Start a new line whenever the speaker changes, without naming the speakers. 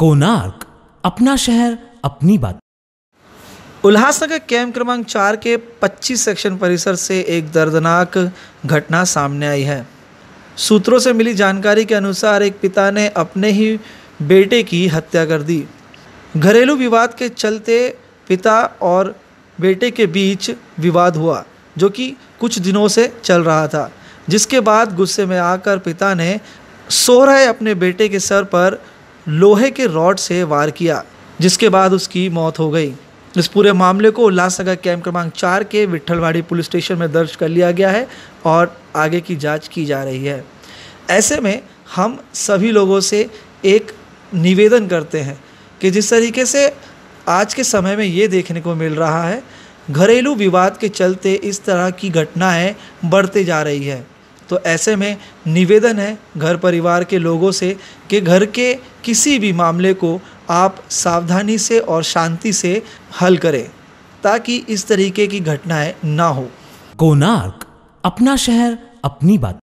कोनार्क अपना शहर अपनी बात उल्लासनगर कैंप क्रमांक चार के 25 सेक्शन परिसर से एक दर्दनाक घटना सामने आई है सूत्रों से मिली जानकारी के अनुसार एक पिता ने अपने ही बेटे की हत्या कर दी घरेलू विवाद के चलते पिता और बेटे के बीच विवाद हुआ जो कि कुछ दिनों से चल रहा था जिसके बाद गुस्से में आकर पिता ने रहे अपने बेटे के सर पर लोहे के रॉड से वार किया जिसके बाद उसकी मौत हो गई इस पूरे मामले को उल्लासनगर कैंप क्रमांक चार के विठलवाड़ी पुलिस स्टेशन में दर्ज कर लिया गया है और आगे की जांच की जा रही है ऐसे में हम सभी लोगों से एक निवेदन करते हैं कि जिस तरीके से आज के समय में ये देखने को मिल रहा है घरेलू विवाद के चलते इस तरह की घटनाएं बढ़ते जा रही है तो ऐसे में निवेदन है घर परिवार के लोगों से कि घर के किसी भी मामले को आप सावधानी से और शांति से हल करें ताकि इस तरीके की घटनाएं ना हो कोनार्क अपना शहर अपनी बात